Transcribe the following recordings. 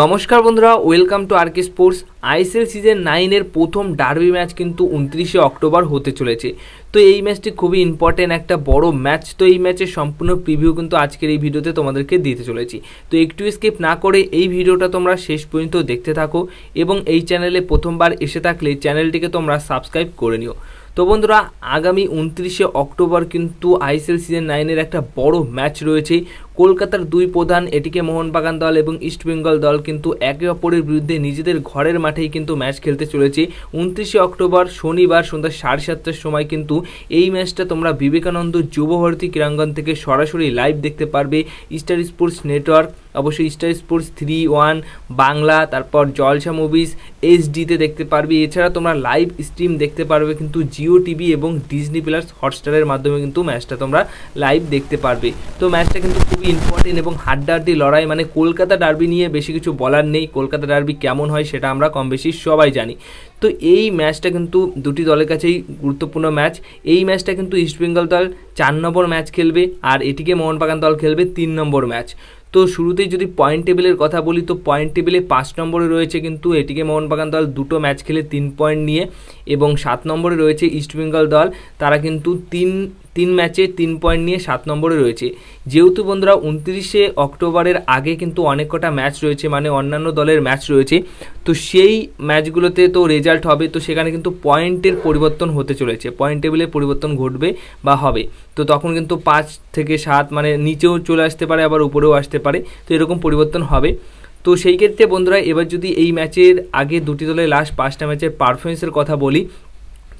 নমস্কার বন্ধুরা welcome to RK Sports ICL season নাইনের প্রথম ডার্বি ম্যাচ কিন্তু উনত্রিশে অক্টোবর হতে চলেছে তো এই ম্যাচটি খুবই ইম্পর্টেন্ট একটা বড় ম্যাচ তো এই ম্যাচের সম্পূর্ণ প্রিভিউ কিন্তু আজকের এই ভিডিওতে তোমাদেরকে দিতে চলেছি তো একটু স্কিপ না করে এই ভিডিওটা তোমরা শেষ পর্যন্ত দেখতে থাকো এবং এই চ্যানেলে প্রথমবার এসে থাকলে চ্যানেলটিকে তোমরা সাবস্ক্রাইব করে নিও তো বন্ধুরা আগামী উনত্রিশে অক্টোবর কিন্তু আইসিএল সিজন নাইনের একটা বড় ম্যাচ রয়েছে কলকাতার দুই প্রধান এটিকে মোহনবাগান দল এবং ইস্টবেঙ্গল দল কিন্তু একে অপরের বিরুদ্ধে নিজেদের ঘরের মাঠেই কিন্তু ম্যাচ খেলতে চলেছে উনত্রিশে অক্টোবর শনিবার সন্ধ্যা সাড়ে সাতটার সময় কিন্তু এই ম্যাচটা তোমরা বিবেকানন্দ যুবভারতী ক্রীড়াঙ্গন থেকে সরাসরি লাইভ দেখতে পারবে স্টার স্পোর্টস নেটওয়ার্ক অবশ্যই Star Sports three one Bangla তারপর জলসা মুভিস এইচডিতে দেখতে পারবে এছাড়া তোমরা লাইভ স্ট্রিম দেখতে পারবে কিন্তু জিও টিভি এবং ডিজনি প্লাস হটস্টারের মাধ্যমে কিন্তু ম্যাচটা তোমরা লাইভ দেখতে পারবে তো ম্যাচটা কিন্তু খুবই ইম্পর্টেন্ট এবং হাড্ডাহাড্ডি লড়াই মানে কলকাতা ডার্বি নিয়ে বেশি কিছু বলার নেই কলকাতা ডার্বি কেমন হয় সেটা আমরা কম বেশি সবাই জানি তো এই ম্যাচটা কিন্তু দুটি দলের কাছেই গুরুত্বপূর্ণ ম্যাচ এই ম্যাচটা কিন্তু ইস্টবেঙ্গল দল চার নম্বর ম্যাচ খেলবে আর এটিকে মোহনবাগান দল খেলবে তিন নম্বর ম্যাচ তো শুরুতেই যদি পয়েন্ট টেবিলের কথা বলি তো পয়েন্ট টেবিলে পাঁচ নম্বরে রয়েছে কিন্তু এটিকে মোহনবাগান দল দুটো ম্যাচ খেলে তিন পয়েন্ট নিয়ে এবং সাত নম্বরে রয়েছে ইস্টবেঙ্গল দল তারা কিন্তু তিন তিন ম্যাচে তিন পয়েন্ট নিয়ে সাত নম্বরে রয়েছে যেহেতু বন্ধুরা উনত্রিশে অক্টোবরের আগে কিন্তু অনেক কটা ম্যাচ রয়েছে মানে অন্যান্য দলের ম্যাচ রয়েছে তো সেই ম্যাচগুলোতে তো রেজাল্ট হবে তো সেখানে কিন্তু পয়েন্টের পরিবর্তন হতে চলেছে পয়েন্ট টেবিলে পরিবর্তন ঘটবে বা হবে তো তখন কিন্তু পাঁচ থেকে সাত মানে নিচেও চলে আসতে পারে আবার উপরেও আসতে পারে তো এরকম পরিবর্তন হবে তো সেই ক্ষেত্রে বন্ধুরা এবার যদি এই ম্যাচের আগে দুটি দলের লাস্ট পাঁচটা ম্যাচের পারফরমেন্সের কথা বলি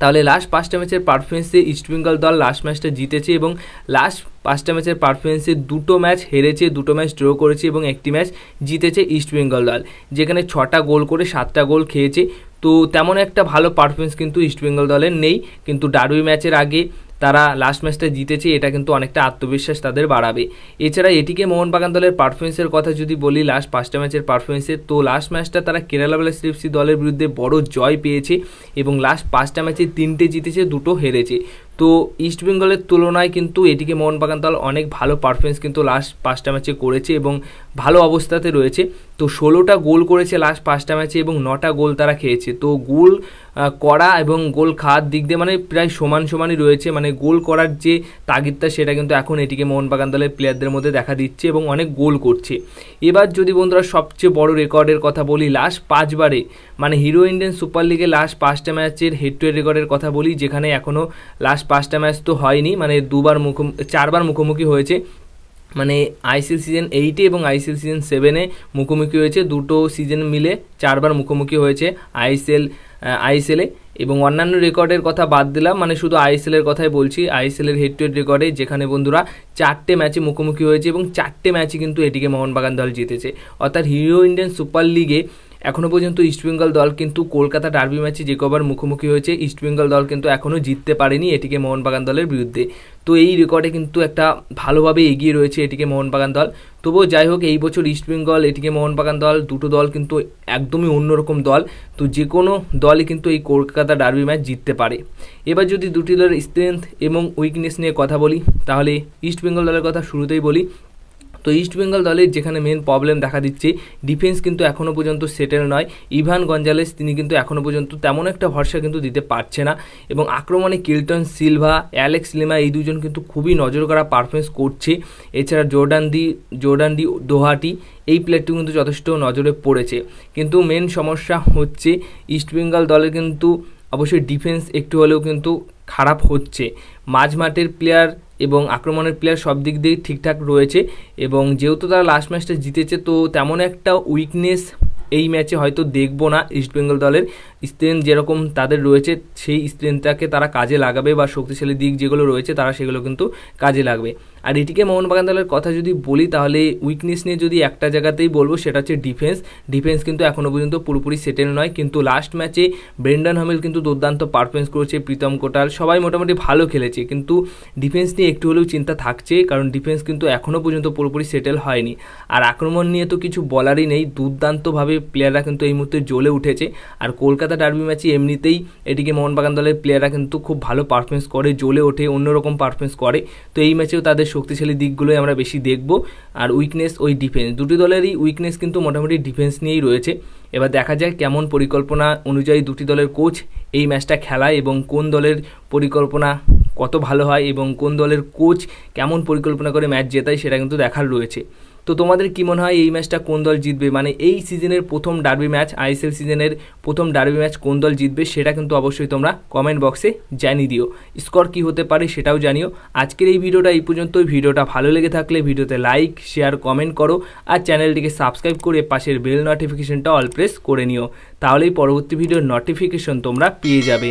তাহলে লাস্ট পাঁচটা ম্যাচের পারফরমেন্সে ইস্টবেঙ্গল দল লাস্ট ম্যাচটা জিতেছে এবং লাস্ট পাঁচটা ম্যাচের পারফরমেন্সে দুটো ম্যাচ হেরেছে দুটো ম্যাচ ড্র করেছে এবং একটি ম্যাচ জিতেছে ইস্টবেঙ্গল দল যেখানে ছটা গোল করে সাতটা গোল খেয়েছে তো তেমন একটা ভালো পারফরমেন্স কিন্তু ইস্টবেঙ্গল দলের নেই কিন্তু ডারুই ম্যাচের আগে তারা লাস্ট ম্যাচটা জিতেছে এটা কিন্তু অনেকটা আত্মবিশ্বাস তাদের বাড়াবে এছাড়া এটিকে মোহনবাগান দলের পারফরমেন্সের কথা যদি বলি লাস্ট পাঁচটা ম্যাচের পারফরমেন্সে তো লাস্ট ম্যাচটা তারা কেরালা ব্লাস্ট এফসি দলের বিরুদ্ধে বড় জয় পেয়েছে এবং লাস্ট পাঁচটা ম্যাচে তিনটে জিতেছে দুটো হেরেছে তো ইস্ট বেঙ্গলের তুলনায় কিন্তু এটিকে মোহনবাগান দল অনেক ভালো পারফরমেন্স কিন্তু লাস্ট পাঁচটা ম্যাচে করেছে এবং ভালো অবস্থাতে রয়েছে তো ষোলোটা গোল করেছে লাস্ট পাঁচটা ম্যাচে এবং নটা গোল তারা খেয়েছে তো গোল করা এবং গোল খাওয়ার দিক দিয়ে মানে প্রায় সমান সমানই রয়েছে মানে গোল করার যে তাগিদটা সেটা কিন্তু এখন এটিকে মোহনবাগান দলের প্লেয়ারদের মধ্যে দেখা দিচ্ছে এবং অনেক গোল করছে এবার যদি বন্ধুরা সবচেয়ে বড় রেকর্ডের কথা বলি লাস্ট পাঁচবারে মানে হিরো ইন্ডিয়ান সুপার লিগে লাস্ট পাঁচটা ম্যাচের হেড টু হেড রেকর্ডের কথা বলি যেখানে এখনও লাস্ট পাঁচটা ম্যাচ তো হয়নি মানে দুবার মুখোমুখি চারবার মুখোমুখি হয়েছে মানে আইসিএল সিজন এইটে এবং আইসিএল সিজন সেভেনে মুখোমুখি হয়েছে দুটো সিজন মিলে চারবার মুখোমুখি হয়েছে আইসিএল আইএসএলে এবং অন্যান্য রেকর্ডের কথা বাদ দিলাম মানে শুধু আইএসএলের কথাই বলছি আইএসএলের হেড টু হেড রেকর্ডে যেখানে বন্ধুরা চারটে ম্যাচে মুখোমুখি হয়েছে এবং চারটে ম্যাচে কিন্তু এটিকে মোহনবাগান দল জিতেছে অর্থাৎ হিরো ইন্ডিয়ান সুপার লিগে এখনও পর্যন্ত ইস্টবেঙ্গল দল কিন্তু কলকাতা ডার্বি ম্যাচে যে কবার মুখোমুখি হয়েছে ইস্টবেঙ্গল দল কিন্তু এখনও জিততে পারেনি এটিকে মোহনবাগান দলের বিরুদ্ধে তো এই রেকর্ডে কিন্তু একটা ভালোভাবে এগিয়ে রয়েছে এটিকে মোহনবাগান দল তবুও যাই হোক এই বছর ইস্টবেঙ্গল এটিকে মোহনবাগান দল দুটো দল কিন্তু একদমই অন্যরকম দল তো যে কোনো দলই কিন্তু এই কলকাতা ডার্বি ম্যাচ জিততে পারে এবার যদি দুটি দলের স্ট্রেংথ এবং উইকনেস নিয়ে কথা বলি তাহলে ইস্টবেঙ্গল দলের কথা শুরুতেই বলি তো ইস্টবেঙ্গল দলের যেখানে মেন প্রবলেম দেখা দিচ্ছে ডিফেন্স কিন্তু এখনও পর্যন্ত সেটেল নয় ইভান গঞ্জালেস তিনি কিন্তু এখনও পর্যন্ত তেমন একটা ভরসা কিন্তু দিতে পারছে না এবং আক্রমণে কিল্টন সিলভা অ্যালেক্স লিমা এই দুজন কিন্তু খুবই নজর করা পারফরমেন্স করছে এছাড়া জোর্ডান দি জোর্ডান ডি দোহাটি এই প্লেয়ারটি কিন্তু যথেষ্ট নজরে পড়েছে কিন্তু মেন সমস্যা হচ্ছে ইস্টবেঙ্গল দলের কিন্তু অবশ্যই ডিফেন্স একটু হলেও কিন্তু খারাপ হচ্ছে মাঝমাঠের প্লেয়ার এবং আক্রমণের প্লেয়ার সব দিক দিয়েই ঠিকঠাক রয়েছে এবং যেহেতু তারা লাস্ট ম্যাচটা জিতেছে তো তেমন একটা উইকনেস এই ম্যাচে হয়তো দেখব না ইস্টবেঙ্গল দলের স্ট্রেন্থ যেরকম তাদের রয়েছে সেই স্ট্রেন্থটাকে তারা কাজে লাগাবে বা শক্তিশালী দিক যেগুলো রয়েছে তারা সেগুলো কিন্তু কাজে লাগবে আর এটিকে মোহনবাগান দলের কথা যদি বলি তাহলে উইকনেস নিয়ে যদি একটা জায়গাতেই বলবো সেটা হচ্ছে ডিফেন্স ডিফেন্স কিন্তু এখনও পর্যন্ত পুরোপুরি সেটেল নয় কিন্তু লাস্ট ম্যাচে ব্রেন্ডন হামিল কিন্তু দুর্দান্ত পারফরমেন্স করেছে প্রীতম কোটাল সবাই মোটামুটি ভালো খেলেছে কিন্তু ডিফেন্স নিয়ে একটু হলেও চিন্তা থাকছে কারণ ডিফেন্স কিন্তু এখনও পর্যন্ত পুরোপুরি সেটেল হয়নি আর আক্রমণ নিয়ে তো কিছু বলারই নেই দুর্দান্তভাবে প্লেয়াররা কিন্তু এই মুহূর্তে জ্বলে উঠেছে আর কলকাতা ডার্বি ম্যাচে এমনিতেই এটিকে মোহনবাগান দলের প্লেয়াররা কিন্তু খুব ভালো পারফরমেন্স করে জ্বলে ওঠে অন্যরকম পারফরমেন্স করে তো এই ম্যাচেও তাদের দলের শক্তিশালী দিকগুলোই আমরা বেশি দেখব আর উইকনেস ওই ডিফেন্স দুটি দলেরই উইকনেস কিন্তু মোটামুটি ডিফেন্স নিয়েই রয়েছে এবার দেখা যায় কেমন পরিকল্পনা অনুযায়ী দুটি দলের কোচ এই ম্যাচটা খেলায় এবং কোন দলের পরিকল্পনা কত ভালো হয় এবং কোন দলের কোচ কেমন পরিকল্পনা করে ম্যাচ জেতায় সেটা কিন্তু দেখার রয়েছে তো তোমাদের কী মনে হয় এই ম্যাচটা কোন দল জিতবে মানে এই সিজনের প্রথম ডার্বি ম্যাচ আইএসএল সিজনের প্রথম ডার্বি ম্যাচ কোন দল জিতবে সেটা কিন্তু অবশ্যই তোমরা কমেন্ট বক্সে জানিয়ে দিও স্কোর কি হতে পারে সেটাও জানিও আজকের এই ভিডিওটা এই পর্যন্ত ভিডিওটা ভালো লেগে থাকলে ভিডিওতে লাইক শেয়ার কমেন্ট করো আর চ্যানেলটিকে সাবস্ক্রাইব করে পাশের বেল নোটিফিকেশনটা অল প্রেস করে নিও তাহলেই পরবর্তী ভিডিওর নোটিফিকেশন তোমরা পেয়ে যাবে